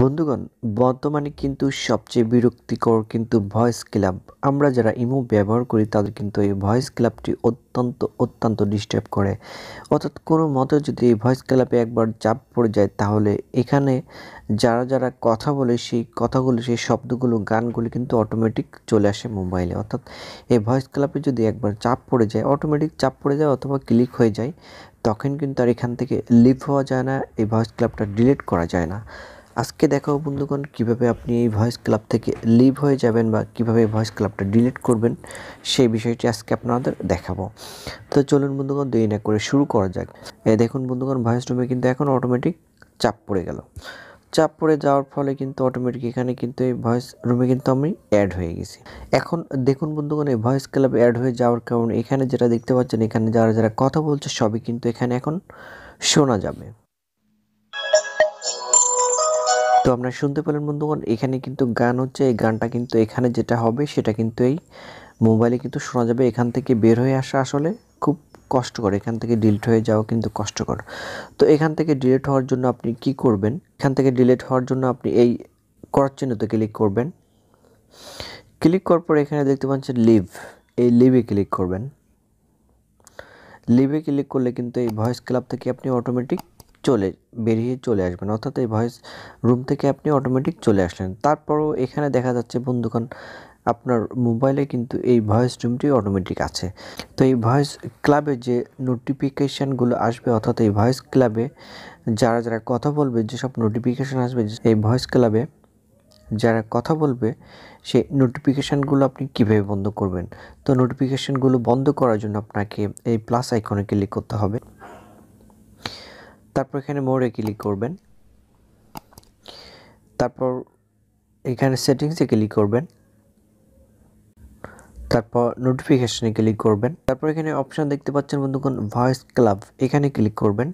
বন্ধুগণ বর্তমানে কিন্তু সবচেয়ে বিরক্তিকর কিন্তু ভয়েস ক্লাব আমরা যারা ইমো ব্যবহার করি তাদের কিন্তু এই ভয়েস ক্লাবটি অত্যন্ত অত্যন্ত ডিস্টার্ব করে অর্থাৎ কোনো মতে যদি এই ভয়েস ক্লাবে একবার চাপ পড়ে যায় তাহলে এখানে যারা যারা কথা বলে সেই কথাগুলো সেই শব্দগুলো গানগুলো কিন্তু অটোমেটিক চলে আসে মোবাইলে অর্থাৎ এই ভয়েস ক্লাবে যদি একবার চাপ পড়ে যায় অটোমেটিক চাপ পড়ে যায় অথবা ক্লিক হয়ে যায় তখন কিন্তু আর এখান থেকে লিভ হওয়া যায় না এই ভয়েস ক্লাবটা ডিলিট করা যায় না আজকে দেখাবো বন্ধুগণ কিভাবে আপনি এই ভয়েস ক্লাব থেকে লিভ হয়ে যাবেন বা কিভাবে এই ভয়েস ক্লাবটা ডিলিট করবেন সেই বিষয়টি আজকে আপনাদের দেখাবো তো চলুন বন্ধুগণ দুই না করে শুরু করা যাক এ দেখুন বন্ধুগণ ভয়েস রুমে কিন্তু এখন অটোমেটিক চাপ পড়ে গেল চাপ পড়ে যাওয়ার ফলে কিন্তু অটোমেটিক এখানে কিন্তু এই ভয়েস রুমে কিন্তু আমি অ্যাড হয়ে গেছি এখন দেখুন বন্ধুগণ এই ভয়েস ক্লাবে অ্যাড হয়ে যাওয়ার কারণে এখানে যেটা দেখতে পাচ্ছেন এখানে যারা যারা কথা বলছে সবই কিন্তু এখানে এখন শোনা যাবে তো আপনার শুনতে পেলেন বন্ধুগণ এখানে কিন্তু গান হচ্ছে এই গানটা কিন্তু এখানে যেটা হবে সেটা কিন্তু এই মোবাইলে কিন্তু শোনা যাবে এখান থেকে বের হয়ে আসা আসলে খুব কষ্টকর এখান থেকে ডিলিট হয়ে যাওয়া কিন্তু কষ্টকর তো এখান থেকে ডিলিট হওয়ার জন্য আপনি কি করবেন এখান থেকে ডিলিট হওয়ার জন্য আপনি এই করার চিহ্নতে ক্লিক করবেন ক্লিক করার পর এখানে দেখতে পাচ্ছেন লিভ এই লিভে ক্লিক করবেন লিভে ক্লিক করলে কিন্তু এই ভয়েস ক্লাব থেকে আপনি অটোমেটিক চলে বেরিয়ে চলে আসবেন অর্থাৎ এই ভয়েস রুম থেকে আপনি অটোমেটিক চলে আসলেন তারপরও এখানে দেখা যাচ্ছে বন্ধুগণ আপনার মোবাইলে কিন্তু এই ভয়েস রুমটি অটোমেটিক আছে তো এই ভয়েস ক্লাবে যে নোটিফিকেশানগুলো আসবে অর্থাৎ এই ভয়েস ক্লাবে যারা যারা কথা বলবে যেসব নোটিফিকেশান আসবে এই ভয়েস ক্লাবে যারা কথা বলবে সেই নোটিফিকেশানগুলো আপনি কিভাবে বন্ধ করবেন তো নোটিফিকেশানগুলো বন্ধ করার জন্য আপনাকে এই প্লাস আইকনে ক্লিক করতে হবে তারপর এখানে মোড়ে ক্লিক করবেন তারপর এখানে সেটিংসে ক্লিক করবেন তারপর নোটিফিকেশানে ক্লিক করবেন তারপর এখানে অপশান দেখতে পাচ্ছেন বন্ধুক্ষণ ভয়েস ক্লাব এখানে ক্লিক করবেন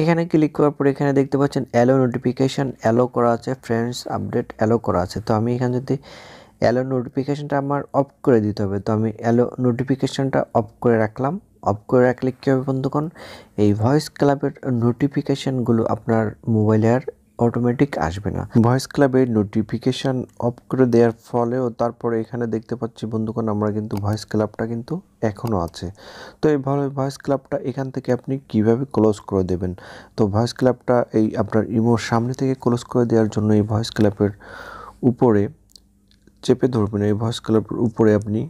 এখানে ক্লিক করার পর এখানে দেখতে পাচ্ছেন অ্যালো নোটিফিকেশান অ্যালো করা আছে ফ্রেন্ডস আপডেট অ্যালো করা আছে তো আমি এখানে যদি অ্যালো নোটিফিকেশানটা আমার অফ করে দিতে হবে তো আমি অ্যালো নোটিফিকেশানটা অফ করে রাখলাম অফ করে রাখলে কীভাবে হবে বন্ধুগণ এই ভয়েস ক্লাবের নোটিফিকেশানগুলো আপনার মোবাইলে আর অটোমেটিক আসবে না ভয়েস ক্লাবের নোটিফিকেশান অফ করে দেওয়ার ফলেও তারপরে এখানে দেখতে পাচ্ছি বন্ধুগণ আমরা কিন্তু ভয়েস ক্লাবটা কিন্তু এখনও আছে তো এই ভয়েস ক্লাবটা এখান থেকে আপনি কিভাবে ক্লোজ করে দেবেন তো ভয়েস ক্লাবটা এই আপনার ইমোর সামনে থেকে ক্লোজ করে দেওয়ার জন্য এই ভয়েস ক্লাবের উপরে চেপে ধরবেন এই ভয়েস ক্লাবের উপরে আপনি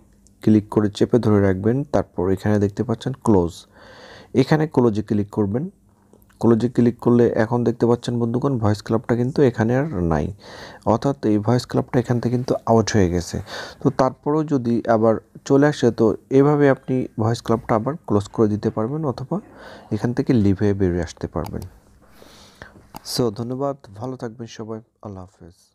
ক্লিক করে চেপে ধরে রাখবেন তারপর এখানে দেখতে পাচ্ছেন ক্লোজ এখানে ক্লোজে ক্লিক করবেন ক্লোজে ক্লিক করলে এখন দেখতে পাচ্ছেন বন্ধুগণ ভয়েস ক্লাবটা কিন্তু এখানে আর নাই অর্থাৎ এই ভয়েস ক্লাবটা এখান থেকে কিন্তু আউট হয়ে গেছে তো তারপরেও যদি আবার চলে আসে তো এভাবে আপনি ভয়েস ক্লাবটা আবার ক্লোজ করে দিতে পারবেন অথবা এখান থেকে লিভ হয়ে বেরিয়ে আসতে পারবেন সো ধন্যবাদ ভালো থাকবেন সবাই আল্লাহ হাফেজ